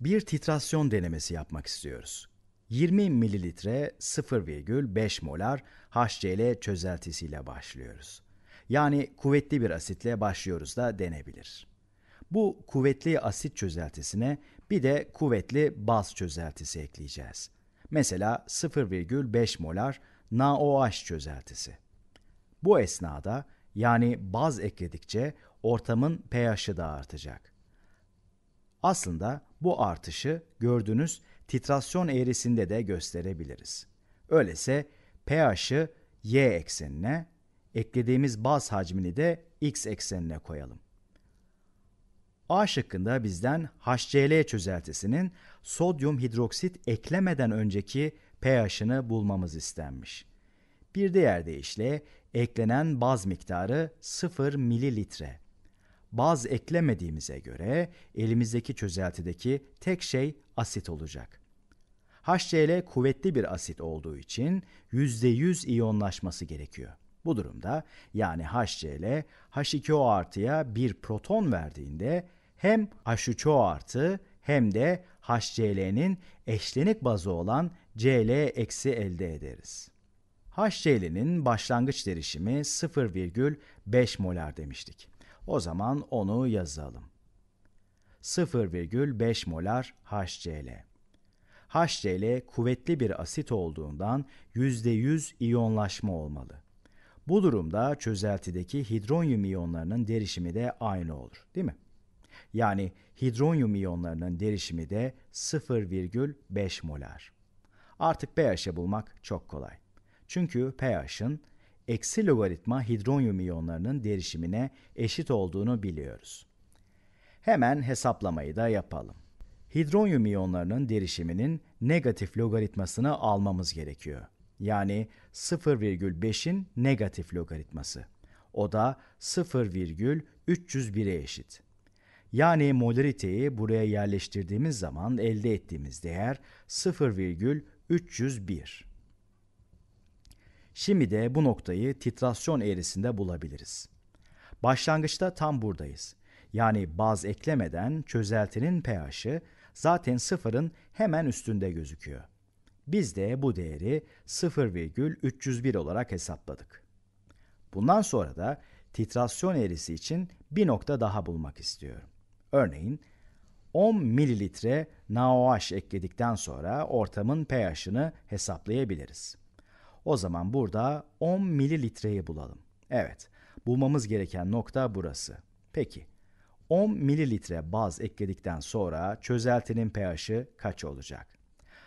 bir titrasyon denemesi yapmak istiyoruz. 20 mililitre 0,5 molar HCl çözeltisiyle başlıyoruz. Yani kuvvetli bir asitle başlıyoruz da denebilir. Bu kuvvetli asit çözeltisine bir de kuvvetli baz çözeltisi ekleyeceğiz. Mesela 0,5 molar NaOH çözeltisi. Bu esnada yani baz ekledikçe ortamın pH'i da artacak. Aslında bu artışı gördüğünüz titrasyon eğrisinde de gösterebiliriz. Öyleyse pH'ı y eksenine, eklediğimiz baz hacmini de x eksenine koyalım. A şıkkında bizden HCl çözeltisinin sodyum hidroksit eklemeden önceki pH'ını bulmamız istenmiş. Bir diğer deyişle eklenen baz miktarı 0 mililitre baz eklemediğimize göre elimizdeki çözeltideki tek şey asit olacak. HCl kuvvetli bir asit olduğu için %100 iyonlaşması gerekiyor. Bu durumda yani HCl H2O artıya bir proton verdiğinde hem H3O artı hem de HCl'nin eşlenik bazı olan Cl eksi elde ederiz. HCl'nin başlangıç derişimi 0,5 molar demiştik. O zaman onu yazalım. 0,5 molar HCl. HCl kuvvetli bir asit olduğundan %100 iyonlaşma olmalı. Bu durumda çözeltideki hidronyum iyonlarının derişimi de aynı olur, değil mi? Yani hidronyum iyonlarının derişimi de 0,5 molar. Artık pH'i bulmak çok kolay. Çünkü pH'ın eksi logaritma hidronyum iyonlarının derişimine eşit olduğunu biliyoruz. Hemen hesaplamayı da yapalım. Hidronyum iyonlarının derişiminin negatif logaritmasını almamız gerekiyor. Yani 0,5'in negatif logaritması. O da 0,301'e eşit. Yani molariteyi buraya yerleştirdiğimiz zaman elde ettiğimiz değer 0,301. Şimdi de bu noktayı titrasyon eğrisinde bulabiliriz. Başlangıçta tam buradayız. Yani baz eklemeden çözeltinin pH'ı zaten sıfırın hemen üstünde gözüküyor. Biz de bu değeri 0,301 olarak hesapladık. Bundan sonra da titrasyon eğrisi için bir nokta daha bulmak istiyorum. Örneğin 10 mililitre NaOH ekledikten sonra ortamın pH'ını hesaplayabiliriz. O zaman burada 10 mililitreyi bulalım. Evet, bulmamız gereken nokta burası. Peki, 10 mililitre baz ekledikten sonra çözeltinin pH'i kaç olacak?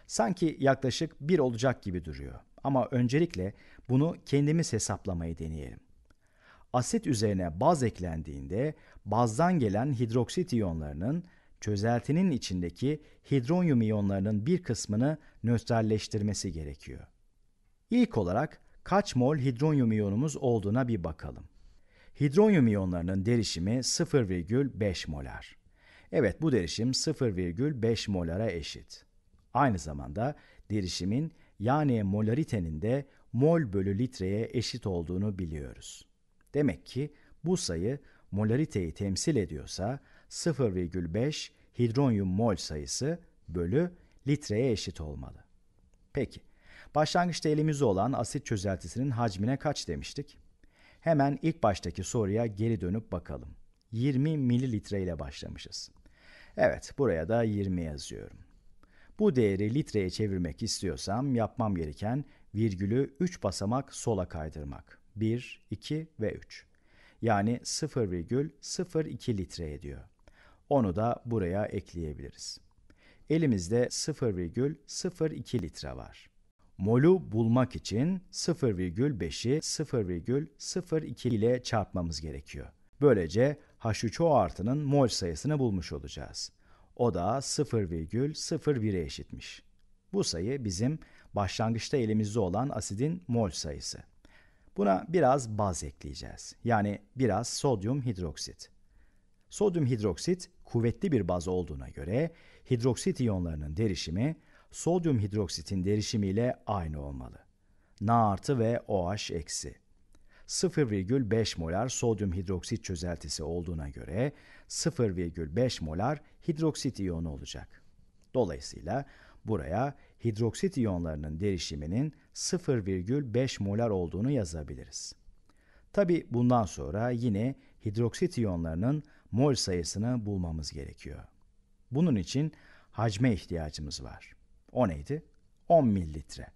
Sanki yaklaşık 1 olacak gibi duruyor. Ama öncelikle bunu kendimiz hesaplamayı deneyelim. Asit üzerine baz eklendiğinde bazdan gelen hidroksit iyonlarının çözeltinin içindeki hidronyum iyonlarının bir kısmını nötralleştirmesi gerekiyor. İlk olarak kaç mol hidronyum iyonumuz olduğuna bir bakalım. Hidronyum iyonlarının derişimi 0,5 molar. Evet bu derişim 0,5 molara eşit. Aynı zamanda derişimin yani molaritenin de mol bölü litreye eşit olduğunu biliyoruz. Demek ki bu sayı molariteyi temsil ediyorsa 0,5 hidronyum mol sayısı bölü litreye eşit olmalı. Peki Başlangıçta elimizde olan asit çözeltisinin hacmine kaç demiştik? Hemen ilk baştaki soruya geri dönüp bakalım. 20 mililitre ile başlamışız. Evet, buraya da 20 yazıyorum. Bu değeri litreye çevirmek istiyorsam yapmam gereken virgülü 3 basamak sola kaydırmak. 1, 2 ve 3. Yani 0,02 litre ediyor. Onu da buraya ekleyebiliriz. Elimizde 0,02 litre var mol'u bulmak için 0,5'i 0,02 ile çarpmamız gerekiyor. Böylece H3O artının mol sayısını bulmuş olacağız. O da 0,01'e eşitmiş. Bu sayı bizim başlangıçta elimizde olan asidin mol sayısı. Buna biraz baz ekleyeceğiz. Yani biraz sodyum hidroksit. Sodyum hidroksit kuvvetli bir baz olduğuna göre hidroksit iyonlarının derişimi sodyum hidroksitin derişimiyle aynı olmalı. Na artı ve OH eksi. 0,5 molar sodyum hidroksit çözeltisi olduğuna göre 0,5 molar hidroksit iyonu olacak. Dolayısıyla buraya hidroksit iyonlarının derişiminin 0,5 molar olduğunu yazabiliriz. Tabi bundan sonra yine hidroksit iyonlarının mol sayısını bulmamız gerekiyor. Bunun için hacme ihtiyacımız var. O neydi? 10 mililitre.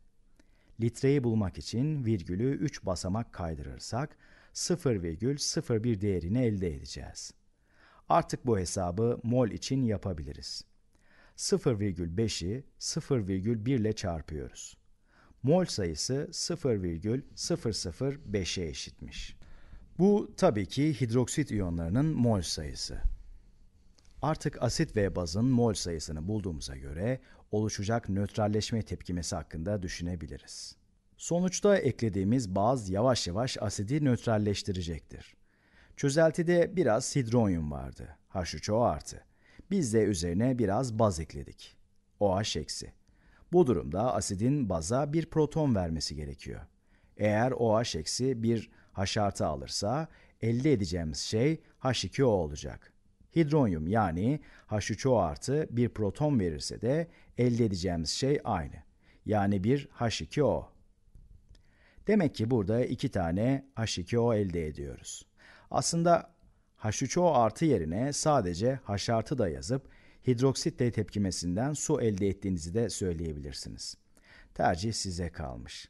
Litreyi bulmak için virgülü 3 basamak kaydırırsak 0,01 değerini elde edeceğiz. Artık bu hesabı mol için yapabiliriz. 0,5'i 0,1 ile çarpıyoruz. Mol sayısı 0,005'e eşitmiş. Bu tabii ki hidroksit iyonlarının mol sayısı. Artık asit ve bazın mol sayısını bulduğumuza göre oluşacak nötralleşme tepkimesi hakkında düşünebiliriz. Sonuçta eklediğimiz baz yavaş yavaş asidi nötralleştirecektir. Çözeltide biraz hidronyum vardı, H3O artı. Biz de üzerine biraz baz ekledik, OH eksi. Bu durumda asidin baza bir proton vermesi gerekiyor. Eğer OH eksi bir H artı alırsa elde edeceğimiz şey H2O olacak. Hidronyum yani H3O artı bir proton verirse de elde edeceğimiz şey aynı. Yani bir H2O. Demek ki burada iki tane H2O elde ediyoruz. Aslında H3O artı yerine sadece H artı da yazıp hidroksitle tepkimesinden su elde ettiğinizi de söyleyebilirsiniz. Tercih size kalmış.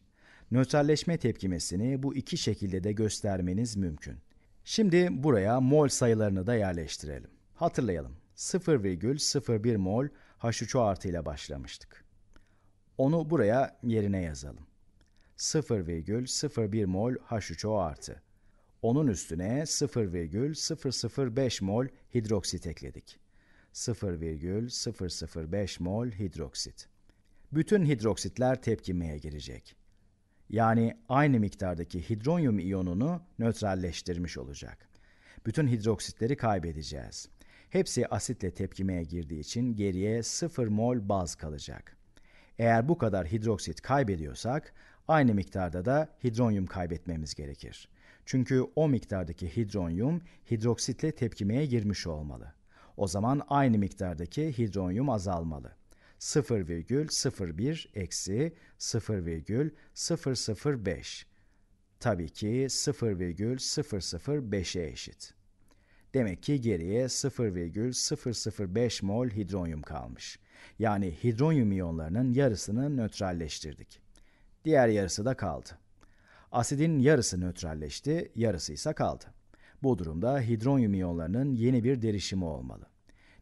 Nötralleşme tepkimesini bu iki şekilde de göstermeniz mümkün. Şimdi buraya mol sayılarını da yerleştirelim. Hatırlayalım 0,01 mol H3O artıyla başlamıştık. Onu buraya yerine yazalım. 0,01 mol H3O artı. Onun üstüne 0,005 mol hidroksit ekledik. 0,005 mol hidroksit. Bütün hidroksitler tepkimeye girecek. Yani aynı miktardaki hidronyum iyonunu nötralleştirmiş olacak. Bütün hidroksitleri kaybedeceğiz. Hepsi asitle tepkimeye girdiği için geriye 0 mol baz kalacak. Eğer bu kadar hidroksit kaybediyorsak aynı miktarda da hidronyum kaybetmemiz gerekir. Çünkü o miktardaki hidronyum hidroksitle tepkimeye girmiş olmalı. O zaman aynı miktardaki hidronyum azalmalı. 0,01 eksi 0,005 tabii ki 0,005'e eşit. Demek ki geriye 0,005 mol hidronyum kalmış. Yani hidronyum iyonlarının yarısını nötralleştirdik. Diğer yarısı da kaldı. Asidin yarısı nötralleşti, yarısı ise kaldı. Bu durumda hidronyum iyonlarının yeni bir derişimi olmalı.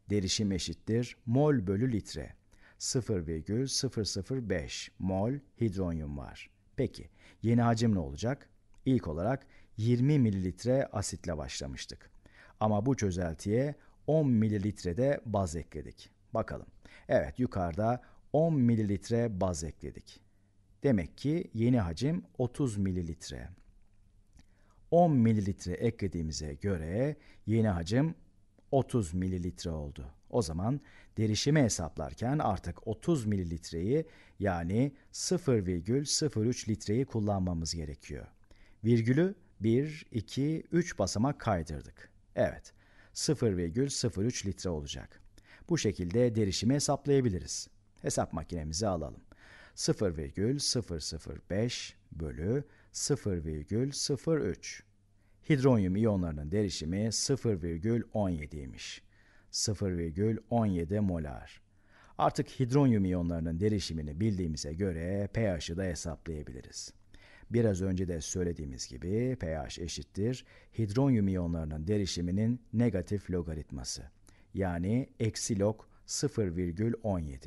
Derişim eşittir mol bölü litre. 0,005 mol hidronyum var. Peki yeni hacim ne olacak? İlk olarak 20 mililitre asitle başlamıştık. Ama bu çözeltiye 10 mililitrede baz ekledik. Bakalım. Evet yukarıda 10 mililitre baz ekledik. Demek ki yeni hacim 30 mililitre. 10 mililitre eklediğimize göre yeni hacim 30 mililitre oldu. O zaman derişimi hesaplarken artık 30 mililitreyi yani 0,03 litreyi kullanmamız gerekiyor. Virgülü 1, 2, 3 basamak kaydırdık. Evet, 0,03 litre olacak. Bu şekilde derişimi hesaplayabiliriz. Hesap makinemizi alalım. 0,005 bölü 0,03. Hidronyum iyonlarının derişimi 0,17'ymiş. 0,17 molar. Artık hidronyum iyonlarının derişimini bildiğimize göre pH'ı da hesaplayabiliriz. Biraz önce de söylediğimiz gibi pH eşittir hidronyum iyonlarının derişiminin negatif logaritması. Yani eksi log 0,17.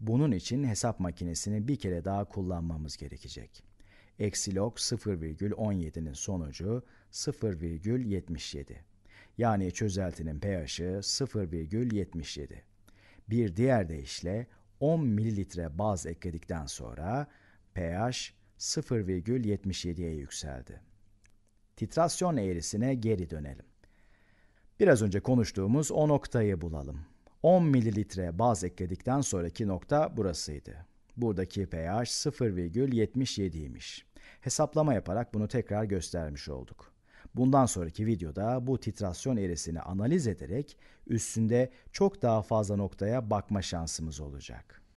Bunun için hesap makinesini bir kere daha kullanmamız gerekecek. Eksi log 0,17'nin sonucu 0,77. Yani çözeltinin pH'i 0,77. Bir diğer deyişle 10 mililitre baz ekledikten sonra pH 0,77'ye yükseldi. Titrasyon eğrisine geri dönelim. Biraz önce konuştuğumuz o noktayı bulalım. 10 mililitre baz ekledikten sonraki nokta burasıydı. Buradaki pH 0,77'ymiş. Hesaplama yaparak bunu tekrar göstermiş olduk. Bundan sonraki videoda bu titrasyon eğrisini analiz ederek üstünde çok daha fazla noktaya bakma şansımız olacak.